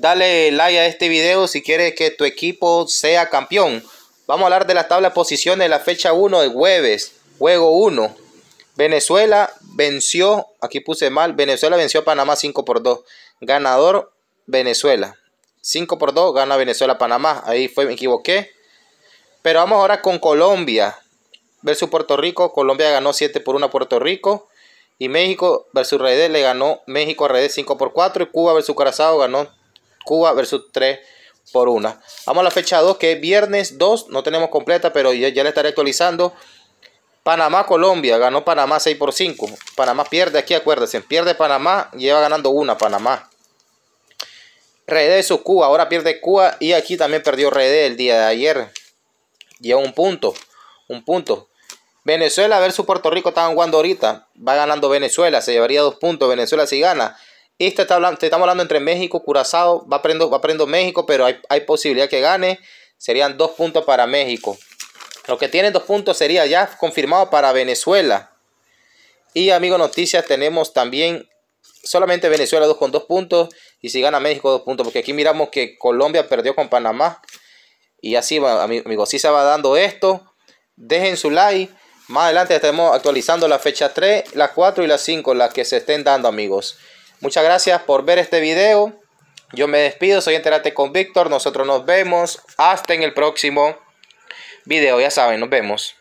dale like a este video si quieres que tu equipo sea campeón. Vamos a hablar de la tabla de posiciones de la fecha 1 de jueves, juego 1. Venezuela venció, aquí puse mal, Venezuela venció a Panamá 5 por 2. Ganador Venezuela. 5 por 2 gana Venezuela Panamá. Ahí fue, me equivoqué. Pero vamos ahora con Colombia versus Puerto Rico. Colombia ganó 7 por 1 a Puerto Rico. Y México versus Redes le ganó México a Redes 5 por 4. Y Cuba versus Corazado ganó Cuba versus 3 por 1. Vamos a la fecha 2, que es viernes 2. No tenemos completa, pero ya, ya la estaré actualizando. Panamá, Colombia. Ganó Panamá 6 por 5. Panamá pierde aquí, acuérdense. Pierde Panamá, lleva ganando una Panamá. su Cuba, ahora pierde Cuba y aquí también perdió Redé el día de ayer. Lleva un punto, un punto. Venezuela versus Puerto Rico estaban jugando ahorita. Va ganando Venezuela, se llevaría dos puntos. Venezuela si gana. Y está hablando, estamos hablando entre México, Curazao, va aprendo, va aprendo México, pero hay, posibilidad que gane. Serían dos puntos para México. Lo que tienen dos puntos sería ya confirmado para Venezuela. Y amigos noticias, tenemos también solamente Venezuela dos con dos puntos. Y si gana México dos puntos, porque aquí miramos que Colombia perdió con Panamá. Y así va, amigos, así se va dando esto. Dejen su like. Más adelante estaremos actualizando la fecha 3, la 4 y la 5, las que se estén dando, amigos. Muchas gracias por ver este video. Yo me despido, soy Enterate con Víctor. Nosotros nos vemos hasta en el próximo video. Ya saben, nos vemos.